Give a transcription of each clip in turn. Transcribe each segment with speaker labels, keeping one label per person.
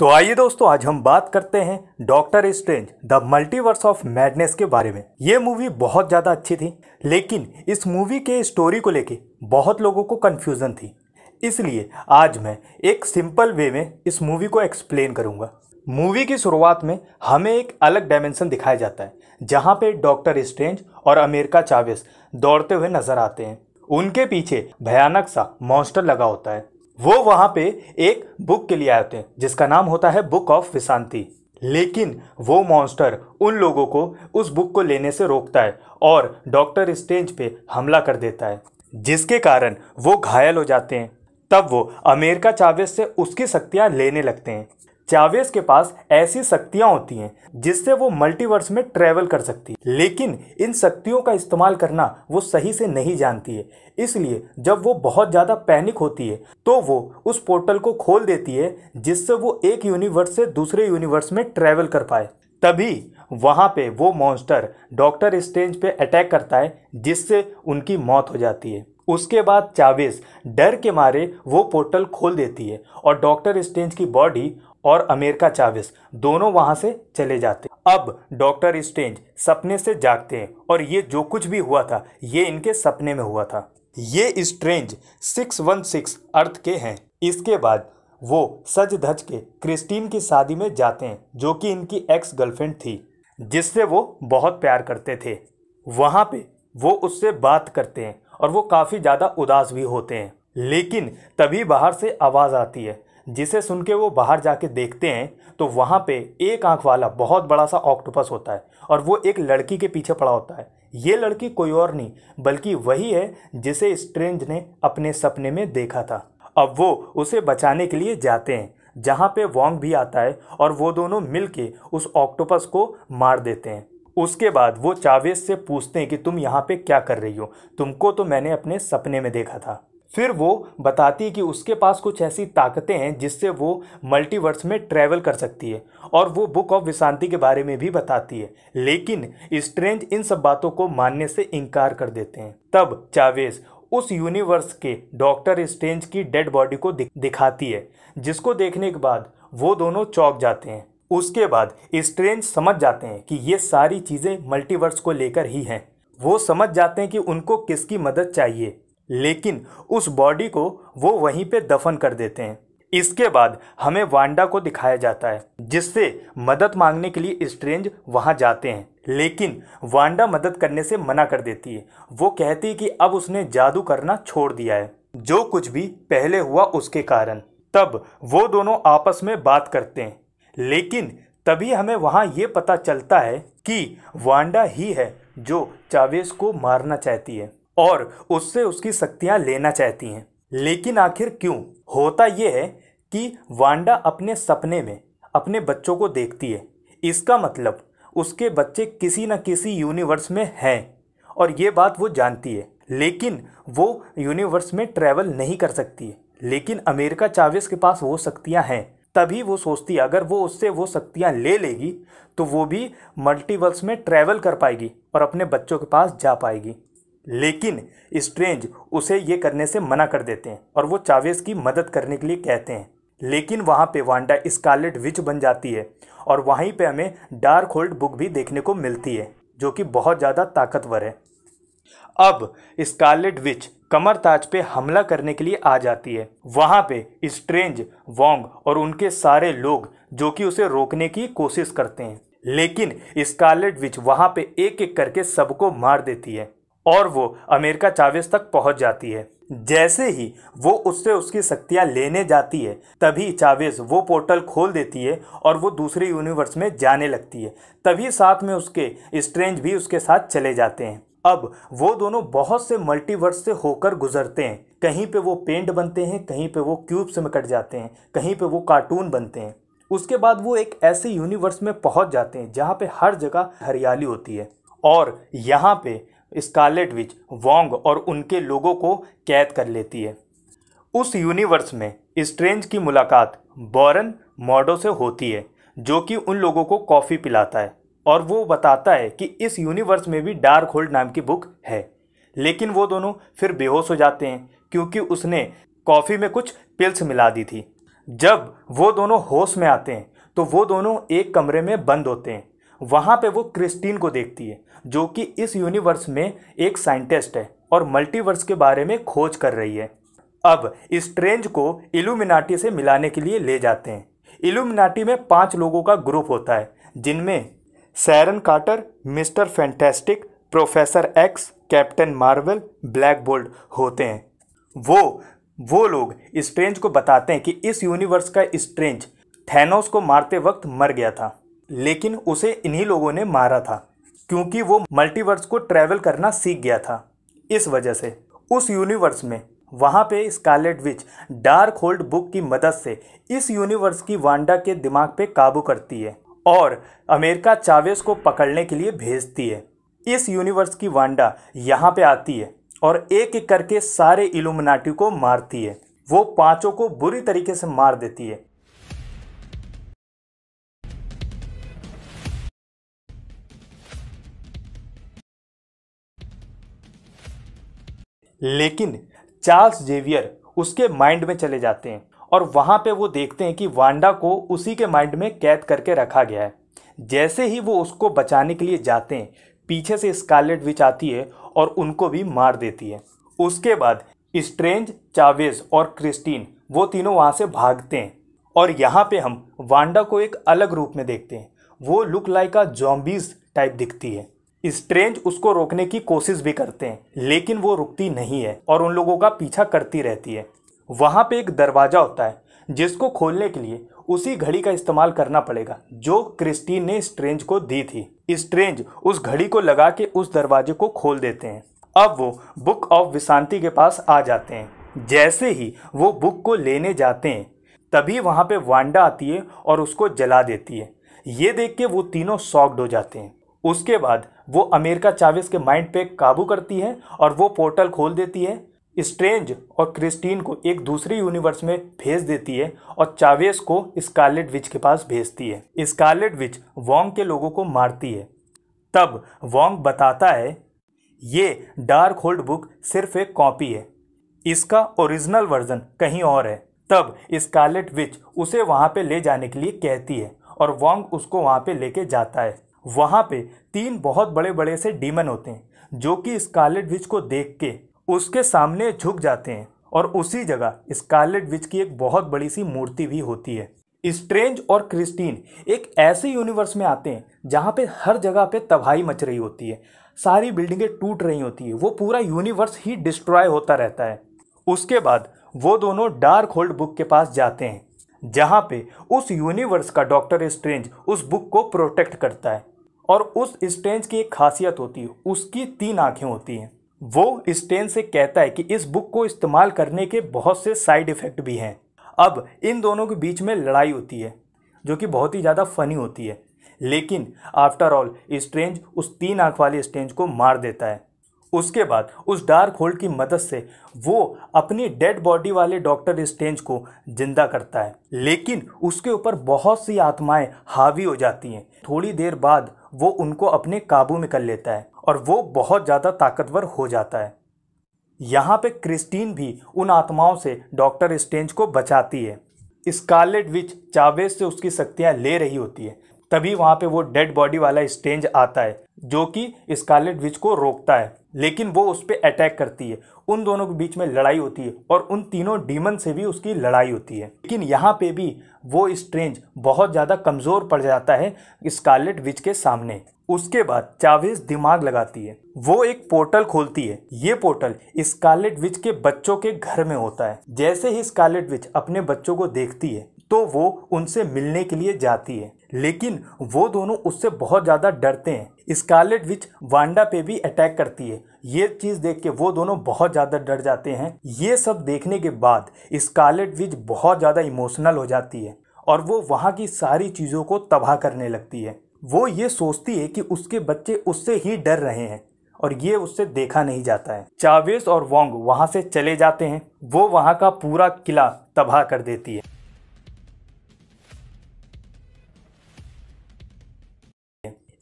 Speaker 1: तो आइए दोस्तों आज हम बात करते हैं doctor strange the multiverse of madness के बारे में ये मूवी बहुत ज़्यादा अच्छी थी लेकिन इस मूवी के स्टोरी को लेके बहुत लोगों को कन्फ्यूज़न थी इसलिए आज मैं एक सिंपल वे में इस मूवी को एक्सप्लेन करूँगा मूवी की शुरुआत में हमें एक अलग डायमेंशन दिखाया जाता है जहाँ पे डॉक्टर स्ट्रेंज और अमेरिका चावेस दौड़ते हुए नजर आते हैं उनके पीछे भयानक सा मॉन्स्टर लगा होता है वो वहां पे एक बुक के लिए आए होते हैं जिसका नाम होता है बुक ऑफ विशांति लेकिन वो मॉन्स्टर उन लोगों को उस बुक को लेने से रोकता है और डॉक्टर स्टेंज पे हमला कर देता है जिसके कारण वो घायल हो जाते हैं तब वो अमेरिका चावेज से उसकी शक्तियां लेने लगते हैं चावेस के पास ऐसी शक्तियां होती हैं जिससे वो मल्टीवर्स में ट्रेवल कर सकती है लेकिन इन शक्तियों का इस्तेमाल करना वो सही से नहीं जानती है इसलिए जब वो बहुत ज़्यादा पैनिक होती है तो वो उस पोर्टल को खोल देती है जिससे वो एक यूनिवर्स से दूसरे यूनिवर्स में ट्रैवल कर पाए तभी वहाँ पे वो मॉन्स्टर डॉक्टर स्टेंज पे अटैक करता है जिससे उनकी मौत हो जाती है उसके बाद चावेस डर के मारे वो पोर्टल खोल देती है और डॉक्टर स्टेंज की बॉडी और अमेरिका चाविस दोनों वहां से चले जाते अब डॉक्टर स्टेंज सपने से जागते हैं और ये जो कुछ भी हुआ था ये इनके सपने में हुआ था ये strange six one six earth के हैं इसके बाद वो सज धज के क्रिस्टीन की शादी में जाते हैं जो कि इनकी एक्स गर्लफ्रेंड थी जिससे वो बहुत प्यार करते थे वहाँ पे वो उससे बात करते हैं और वो काफ़ी ज़्यादा उदास भी होते हैं लेकिन तभी बाहर से आवाज़ आती है जिसे सुन के वो बाहर जाके देखते हैं तो वहाँ पे एक आँख वाला बहुत बड़ा सा ऑक्टोपस होता है और वो एक लड़की के पीछे पड़ा होता है ये लड़की कोई और नहीं बल्कि वही है जिसे स्ट्रेंज ने अपने सपने में देखा था अब वो उसे बचाने के लिए जाते हैं जहाँ पे वोंग भी आता है और वो दोनों मिल के उस ऑक्टोपस को मार देते हैं उसके बाद वो चावेज से पूछते हैं कि तुम यहाँ पे क्या कर रही हो तुमको तो मैंने अपने सपने में देखा था फिर वो बताती है कि उसके पास कुछ ऐसी ताकतें हैं जिससे वो मल्टीवर्स में ट्रैवल कर सकती है और वो बुक ऑफ विशांति के बारे में भी बताती है लेकिन स्ट्रेंज इन सब बातों को मानने से इनकार कर देते हैं तब चावेज उस यूनिवर्स के डॉक्टर स्ट्रेंज की डेड बॉडी को दिखाती है जिसको देखने के बाद वो दोनों चौक जाते हैं उसके बाद स्ट्रेंज समझ जाते हैं कि ये सारी चीज़ें मल्टीवर्स को लेकर ही हैं वो समझ जाते हैं कि उनको किसकी मदद चाहिए लेकिन उस बॉडी को वो वहीं पे दफन कर देते हैं इसके बाद हमें वांडा को दिखाया जाता है जिससे मदद मांगने के लिए स्ट्रेंज वहां जाते हैं लेकिन वांडा मदद करने से मना कर देती है वो कहती है कि अब उसने जादू करना छोड़ दिया है जो कुछ भी पहले हुआ उसके कारण तब वो दोनों आपस में बात करते हैं लेकिन तभी हमें वहाँ ये पता चलता है कि वांडा ही है जो चावेस को मारना चाहती है और उससे उसकी शक्तियाँ लेना चाहती हैं लेकिन आखिर क्यों होता यह है कि वांडा अपने सपने में अपने बच्चों को देखती है इसका मतलब उसके बच्चे किसी न किसी यूनिवर्स में हैं और ये बात वो जानती है लेकिन वो यूनिवर्स में ट्रैवल नहीं कर सकती है लेकिन अमेरिका चावेस के पास वो शक्तियाँ हैं तभी वो सोचती है अगर वो उससे वो शक्तियाँ ले लेगी तो वो भी मल्टीवर्स में ट्रैवल कर पाएगी और अपने बच्चों के पास जा पाएगी लेकिन स्ट्रेंज उसे ये करने से मना कर देते हैं और वो चावेज की मदद करने के लिए कहते हैं लेकिन वहाँ पे वांडा स्कारलेट विच बन जाती है और वहीं पे हमें डार्क होल्ड बुक भी देखने को मिलती है जो कि बहुत ज़्यादा ताकतवर है अब स्कारलेट विच कमर ताज पे हमला करने के लिए आ जाती है वहाँ पे स्ट्रेंज वोंग और उनके सारे लोग जो कि उसे रोकने की कोशिश करते हैं लेकिन स्कारलेट विच वहाँ पे एक एक करके सबको मार देती है और वो अमेरिका चावेज तक पहुंच जाती है जैसे ही वो उससे उसकी शक्तियाँ लेने जाती है तभी चावेज वो पोर्टल खोल देती है और वो दूसरे यूनिवर्स में जाने लगती है तभी साथ में उसके स्ट्रेंज भी उसके साथ चले जाते हैं अब वो दोनों बहुत से मल्टीवर्स से होकर गुजरते हैं कहीं पे वो पेंट बनते हैं कहीं पे वो क्यूब से कट जाते हैं कहीं पे वो कार्टून बनते हैं उसके बाद वो एक ऐसे यूनिवर्स में पहुंच जाते हैं जहाँ पे हर जगह हरियाली होती है और यहाँ पे स्कारलेट विच वोंग और उनके लोगों को कैद कर लेती है उस यूनिवर्स में स्ट्रेंज की मुलाकात बॉरन मॉडो से होती है जो कि उन लोगों को कॉफ़ी पिलाता है और वो बताता है कि इस यूनिवर्स में भी डार्क होल्ड नाम की बुक है लेकिन वो दोनों फिर बेहोश हो जाते हैं क्योंकि उसने कॉफ़ी में कुछ पिल्स मिला दी थी जब वो दोनों होश में आते हैं तो वो दोनों एक कमरे में बंद होते हैं वहाँ पे वो क्रिस्टीन को देखती है जो कि इस यूनिवर्स में एक साइंटिस्ट है और मल्टीवर्स के बारे में खोज कर रही है अब स्ट्रेंज को इल्यूमिनाटी से मिलाने के लिए ले जाते हैं इल्यूमिनाटी में पांच लोगों का ग्रुप होता है जिनमें Sharon Carter mister fantastic professor X captain marvel black bolt होते हैं वो वो लोग स्ट्रेंज को बताते हैं कि इस यूनिवर्स का स्ट्रेंज थैनोस को मारते वक्त मर गया था लेकिन उसे इन्हीं लोगों ने मारा था क्योंकि वो मल्टीवर्स को ट्रैवल करना सीख गया था इस वजह से उस यूनिवर्स में वहाँ पे scarlet witch Darkhold book की मदद से इस यूनिवर्स की वांडा के दिमाग पे काबू करती है और अमेरिका चावेस को पकड़ने के लिए भेजती है इस यूनिवर्स की वांडा यहाँ पे आती है और एक एक करके सारे इलुमिनाटी को मारती है वो पांचों को बुरी तरीके से मार देती है लेकिन चार्ल्स जेवियर उसके माइंड में चले जाते हैं और वहाँ पे वो देखते हैं कि वांडा को उसी के माइंड में कैद करके रखा गया है जैसे ही वो उसको बचाने के लिए जाते हैं पीछे से स्कारलेट विच आती है और उनको भी मार देती है उसके बाद स्ट्रेंज चावेज और क्रिस्टीन वो तीनों वहाँ से भागते हैं और यहाँ पे हम वांडा को एक अलग रूप में देखते हैं वो look like a zombies type दिखती है स्ट्रेंज उसको रोकने की कोशिश भी करते हैं लेकिन वो रुकती नहीं है और उन लोगों का पीछा करती रहती है वहाँ पे एक दरवाज़ा होता है जिसको खोलने के लिए उसी घड़ी का इस्तेमाल करना पड़ेगा जो क्रिस्टीन ने स्ट्रेंज को दी थी स्ट्रेंज उस घड़ी को लगा के उस दरवाजे को खोल देते हैं अब वो बुक ऑफ विशांति के पास आ जाते हैं जैसे ही वो बुक को लेने जाते हैं तभी वहाँ पे वांडा आती है और उसको जला देती है ये देख के वो तीनों सॉक्ड हो जाते हैं उसके बाद वो अमेरिका चावेस के माइंड पे काबू करती है और वो पोर्टल खोल देती है स्ट्रेंज और क्रिस्टीन को एक दूसरे यूनिवर्स में भेज देती है और चावेस को स्कारलेट विच के पास भेजती है स्कारलेट विच वोंग के लोगों को मारती है तब वोंग बताता है ये डार्क होल्ड बुक सिर्फ एक कॉपी है इसका ओरिजिनल वर्जन कहीं और है तब स्कारलेट विच उसे वहाँ पे ले जाने के लिए कहती है और वोंग उसको वहाँ पे लेके जाता है वहाँ पे तीन बहुत बड़े बड़े से डीमन होते हैं जो कि स्कारलेट विच को देख के उसके सामने झुक जाते हैं और उसी जगह स्कारलेट विच की एक बहुत बड़ी सी मूर्ति भी होती है स्ट्रेंज और क्रिस्टीन एक ऐसे यूनिवर्स में आते हैं जहाँ पे हर जगह पे तबाही मच रही होती है सारी बिल्डिंगें टूट रही होती है वो पूरा यूनिवर्स ही डिस्ट्रॉय होता रहता है उसके बाद वो दोनों डार्क होल्ड बुक के पास जाते हैं जहाँ पे उस यूनिवर्स का डॉक्टर स्ट्रेंज उस बुक को प्रोटेक्ट करता है और उस स्टेंज की एक खासियत होती है उसकी तीन आँखें होती हैं वो स्टेंज से कहता है कि इस बुक को इस्तेमाल करने के बहुत से साइड इफ़ेक्ट भी हैं अब इन दोनों के बीच में लड़ाई होती है जो कि बहुत ही ज़्यादा फनी होती है लेकिन आफ्टर ऑल स्ट्रेंज उस तीन आँख वाले स्ट्रेंज को मार देता है उसके बाद उस डार्क होल्ड की मदद से वो अपनी डेड बॉडी वाले डॉक्टर स्टेंज को जिंदा करता है लेकिन उसके ऊपर बहुत सी आत्माएं हावी हो जाती हैं थोड़ी देर बाद वो उनको अपने काबू में कर लेता है और वो बहुत ज़्यादा ताकतवर हो जाता है यहाँ पे क्रिस्टीन भी उन आत्माओं से डॉक्टर स्टेंज को बचाती है स्कारलेट विच चावेज से उसकी शक्तियाँ ले रही होती है तभी वहाँ पे वो डेड बॉडी वाला स्टेंज आता है जो कि स्कारलेट विच को रोकता है लेकिन वो उस पर अटैक करती है उन दोनों के बीच में लड़ाई होती है और उन तीनों डीमन से भी उसकी लड़ाई होती है लेकिन यहाँ पे भी वो स्ट्रेंज बहुत ज़्यादा कमज़ोर पड़ जाता है स्कारलेट विच के सामने उसके बाद चावेज दिमाग लगाती है वो एक पोर्टल खोलती है ये पोर्टल स्कारलेट विच के बच्चों के घर में होता है जैसे ही स्कारलेट विच अपने बच्चों को देखती है तो वो उनसे मिलने के लिए जाती है लेकिन वो दोनों उससे बहुत ज़्यादा डरते हैं स्कारलेट विच वांडा पे भी अटैक करती है ये चीज़ देख के वो दोनों बहुत ज़्यादा डर जाते हैं ये सब देखने के बाद स्कारलेट विच बहुत ज़्यादा इमोशनल हो जाती है और वो वहाँ की सारी चीज़ों को तबाह करने लगती है वो ये सोचती है कि उसके बच्चे उससे ही डर रहे हैं और ये उससे देखा नहीं जाता है चावेस और वोंग वहाँ से चले जाते हैं वो वहाँ का पूरा किला तबाह कर देती है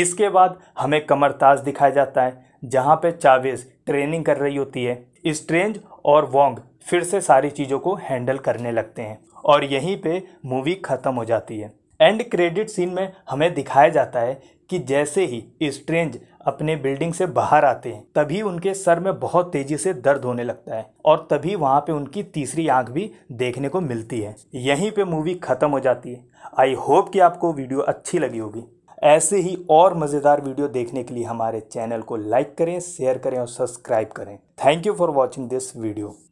Speaker 1: इसके बाद हमें कमरताज दिखाया जाता है जहाँ पे चावेज ट्रेनिंग कर रही होती है स्ट्रेंज और वोंग फिर से सारी चीज़ों को हैंडल करने लगते हैं और यहीं पे मूवी ख़त्म हो जाती है एंड क्रेडिट सीन में हमें दिखाया जाता है कि जैसे ही स्ट्रेंज अपने बिल्डिंग से बाहर आते हैं तभी उनके सर में बहुत तेज़ी से दर्द होने लगता है और तभी वहाँ पे उनकी तीसरी आंख भी देखने को मिलती है यहीं पे मूवी ख़त्म हो जाती है आई होप कि आपको वीडियो अच्छी लगी होगी ऐसे ही और मज़ेदार वीडियो देखने के लिए हमारे चैनल को लाइक करें शेयर करें और सब्सक्राइब करें thank you for watching this video